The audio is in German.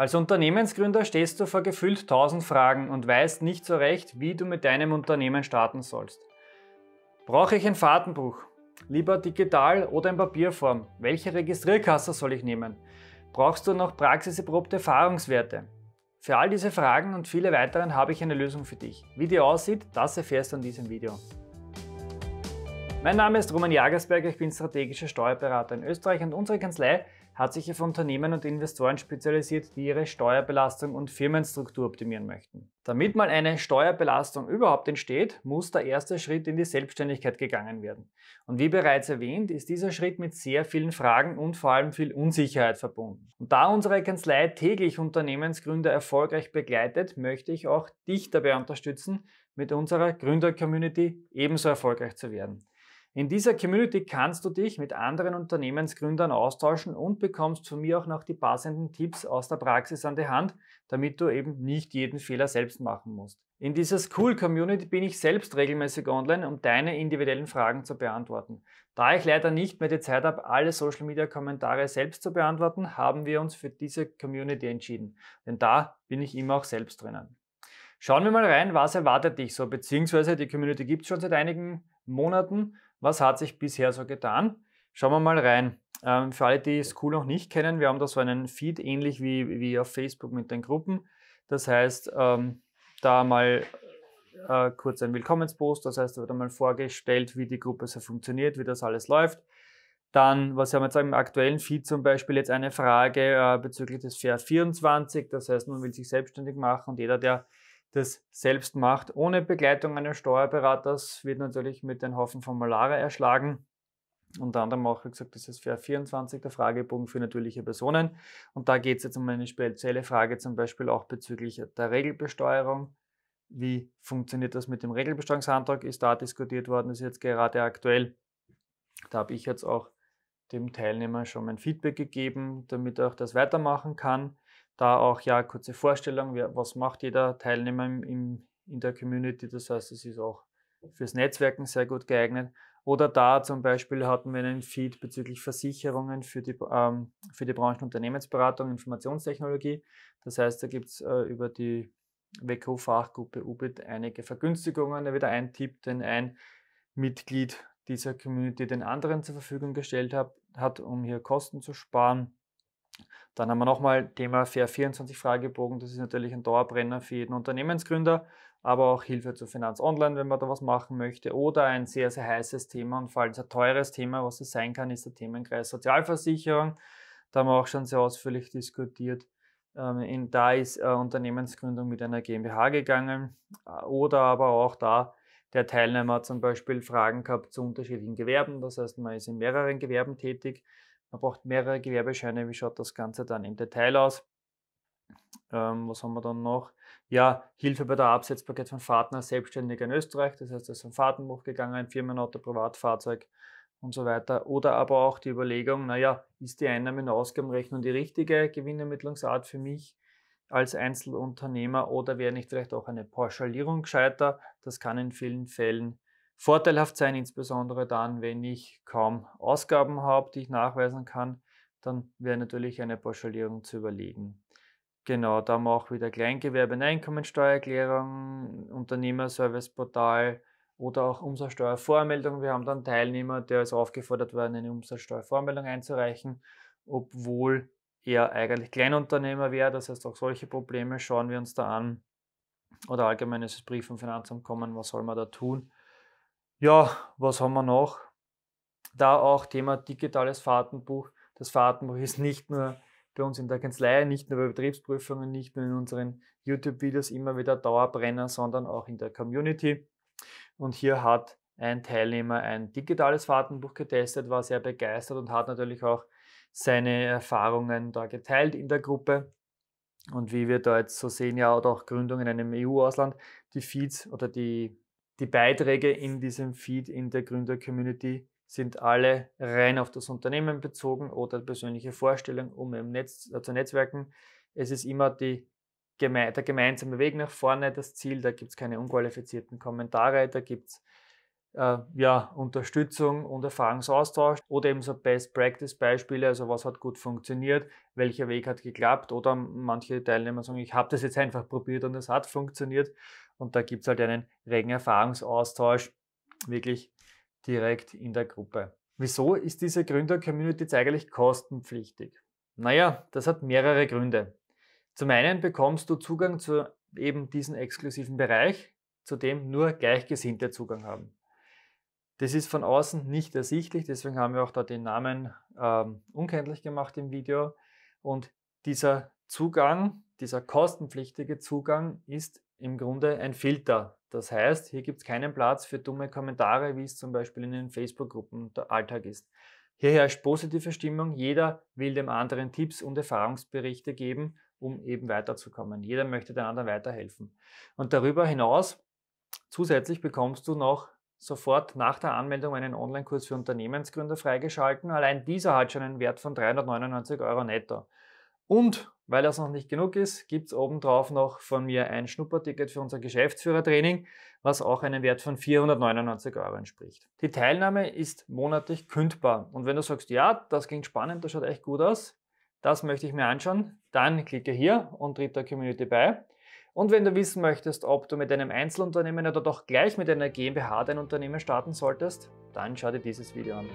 Als Unternehmensgründer stehst du vor gefühlt tausend Fragen und weißt nicht so recht, wie du mit deinem Unternehmen starten sollst. Brauche ich ein Fahrtenbuch? Lieber digital oder in Papierform? Welche Registrierkasse soll ich nehmen? Brauchst du noch praxiserprobte Erfahrungswerte? Für all diese Fragen und viele weiteren habe ich eine Lösung für dich. Wie die aussieht, das erfährst du in diesem Video. Mein Name ist Roman Jagersberger, ich bin strategischer Steuerberater in Österreich und unsere Kanzlei hat sich auf Unternehmen und Investoren spezialisiert, die ihre Steuerbelastung und Firmenstruktur optimieren möchten. Damit mal eine Steuerbelastung überhaupt entsteht, muss der erste Schritt in die Selbstständigkeit gegangen werden. Und wie bereits erwähnt, ist dieser Schritt mit sehr vielen Fragen und vor allem viel Unsicherheit verbunden. Und da unsere Kanzlei täglich Unternehmensgründer erfolgreich begleitet, möchte ich auch dich dabei unterstützen, mit unserer Gründer-Community ebenso erfolgreich zu werden. In dieser Community kannst du dich mit anderen Unternehmensgründern austauschen und bekommst von mir auch noch die passenden Tipps aus der Praxis an die Hand, damit du eben nicht jeden Fehler selbst machen musst. In dieser School Community bin ich selbst regelmäßig online, um deine individuellen Fragen zu beantworten. Da ich leider nicht mehr die Zeit habe, alle Social Media Kommentare selbst zu beantworten, haben wir uns für diese Community entschieden. Denn da bin ich immer auch selbst drinnen. Schauen wir mal rein, was erwartet dich so, beziehungsweise die Community gibt es schon seit einigen Monaten was hat sich bisher so getan? Schauen wir mal rein. Ähm, für alle, die es cool noch nicht kennen, wir haben da so einen Feed, ähnlich wie, wie auf Facebook mit den Gruppen. Das heißt, ähm, da mal äh, kurz ein Willkommenspost, das heißt, da wird einmal vorgestellt, wie die Gruppe so funktioniert, wie das alles läuft. Dann, was haben wir jetzt im aktuellen Feed zum Beispiel, jetzt eine Frage äh, bezüglich des Fair 24, das heißt, man will sich selbstständig machen und jeder, der das selbst macht. Ohne Begleitung eines Steuerberaters wird natürlich mit den Haufen Formulare erschlagen. Unter anderem auch, wie gesagt, das ist für 24 der Fragebogen für natürliche Personen. Und da geht es jetzt um eine spezielle Frage, zum Beispiel auch bezüglich der Regelbesteuerung. Wie funktioniert das mit dem Regelbesteuerungsantrag? Ist da diskutiert worden, ist jetzt gerade aktuell. Da habe ich jetzt auch dem Teilnehmer schon mein Feedback gegeben, damit er auch das weitermachen kann. Da auch ja kurze Vorstellung, wer, was macht jeder Teilnehmer im, im, in der Community. Das heißt, es ist auch fürs Netzwerken sehr gut geeignet. Oder da zum Beispiel hatten wir einen Feed bezüglich Versicherungen für die, ähm, für die Branchen Unternehmensberatung, Informationstechnologie. Das heißt, da gibt es äh, über die weco fachgruppe UBIT einige Vergünstigungen. Da wieder ein Tipp, den ein Mitglied dieser Community den anderen zur Verfügung gestellt hat, hat um hier Kosten zu sparen. Dann haben wir nochmal Thema Fair 24 Fragebogen. Das ist natürlich ein Dauerbrenner für jeden Unternehmensgründer, aber auch Hilfe zur Finanz Online, wenn man da was machen möchte. Oder ein sehr, sehr heißes Thema und vor allem sehr teures Thema, was es sein kann, ist der Themenkreis Sozialversicherung. Da haben wir auch schon sehr ausführlich diskutiert. Ähm, in, da ist äh, Unternehmensgründung mit einer GmbH gegangen äh, oder aber auch da der Teilnehmer zum Beispiel Fragen gehabt zu unterschiedlichen Gewerben. Das heißt, man ist in mehreren Gewerben tätig. Man braucht mehrere Gewerbescheine. Wie schaut das Ganze dann im Detail aus? Ähm, was haben wir dann noch? Ja, Hilfe bei der Absetzbarkeit von Fahrten als Selbstständiger in Österreich. Das heißt, es ist ein Fahrtenbuch gegangen, Firmenauto, Privatfahrzeug und so weiter. Oder aber auch die Überlegung, naja, ist die Einnahmen- und Ausgabenrechnung die richtige Gewinnermittlungsart für mich als Einzelunternehmer oder wäre nicht vielleicht auch eine Pauschalierung gescheiter? Das kann in vielen Fällen vorteilhaft sein, insbesondere dann, wenn ich kaum Ausgaben habe, die ich nachweisen kann, dann wäre natürlich eine Pauschalierung zu überlegen. Genau, da haben wir auch wieder Kleingewerbe in Einkommensteuererklärung, Unternehmerserviceportal oder auch Umsatzsteuervormeldung. Wir haben dann Teilnehmer, der ist aufgefordert worden, eine Umsatzsteuervormeldung einzureichen, obwohl er eigentlich Kleinunternehmer wäre. Das heißt, auch solche Probleme schauen wir uns da an. Oder allgemeines Brief und Finanzamt kommen, was soll man da tun? Ja, was haben wir noch? Da auch Thema digitales Fahrtenbuch. Das Fahrtenbuch ist nicht nur bei uns in der Kanzlei, nicht nur bei Betriebsprüfungen, nicht nur in unseren YouTube-Videos immer wieder Dauerbrenner, sondern auch in der Community. Und hier hat ein Teilnehmer ein digitales Fahrtenbuch getestet, war sehr begeistert und hat natürlich auch seine Erfahrungen da geteilt in der Gruppe. Und wie wir da jetzt so sehen, ja, oder auch Gründungen in einem EU-Ausland, die Feeds oder die die Beiträge in diesem Feed in der Gründer-Community sind alle rein auf das Unternehmen bezogen oder persönliche Vorstellungen, um im Netz äh, zu netzwerken. Es ist immer die, der gemeinsame Weg nach vorne das Ziel. Da gibt es keine unqualifizierten Kommentare, da gibt es äh, ja, Unterstützung und Erfahrungsaustausch oder eben so Best-Practice-Beispiele, also was hat gut funktioniert, welcher Weg hat geklappt oder manche Teilnehmer sagen, ich habe das jetzt einfach probiert und es hat funktioniert und da gibt es halt einen regen Erfahrungsaustausch wirklich direkt in der Gruppe. Wieso ist diese Gründer-Community jetzt eigentlich kostenpflichtig? Naja, das hat mehrere Gründe. Zum einen bekommst du Zugang zu eben diesem exklusiven Bereich, zu dem nur Gleichgesinnte Zugang haben. Das ist von außen nicht ersichtlich, deswegen haben wir auch da den Namen ähm, unkenntlich gemacht im Video. Und dieser Zugang, dieser kostenpflichtige Zugang ist im Grunde ein Filter. Das heißt, hier gibt es keinen Platz für dumme Kommentare, wie es zum Beispiel in den Facebook-Gruppen der Alltag ist. Hier herrscht positive Stimmung, jeder will dem anderen Tipps und Erfahrungsberichte geben, um eben weiterzukommen. Jeder möchte dem anderen weiterhelfen. Und darüber hinaus zusätzlich bekommst du noch sofort nach der Anmeldung einen Online-Kurs für Unternehmensgründer freigeschalten. Allein dieser hat schon einen Wert von 399 Euro netto. Und weil das noch nicht genug ist, gibt es obendrauf noch von mir ein Schnupperticket für unser Geschäftsführertraining, was auch einen Wert von 499 Euro entspricht. Die Teilnahme ist monatlich kündbar. Und wenn du sagst, ja, das klingt spannend, das schaut echt gut aus, das möchte ich mir anschauen, dann klicke hier und tritt der Community bei. Und wenn du wissen möchtest, ob du mit einem Einzelunternehmen oder doch gleich mit einer GmbH dein Unternehmen starten solltest, dann schau dir dieses Video an.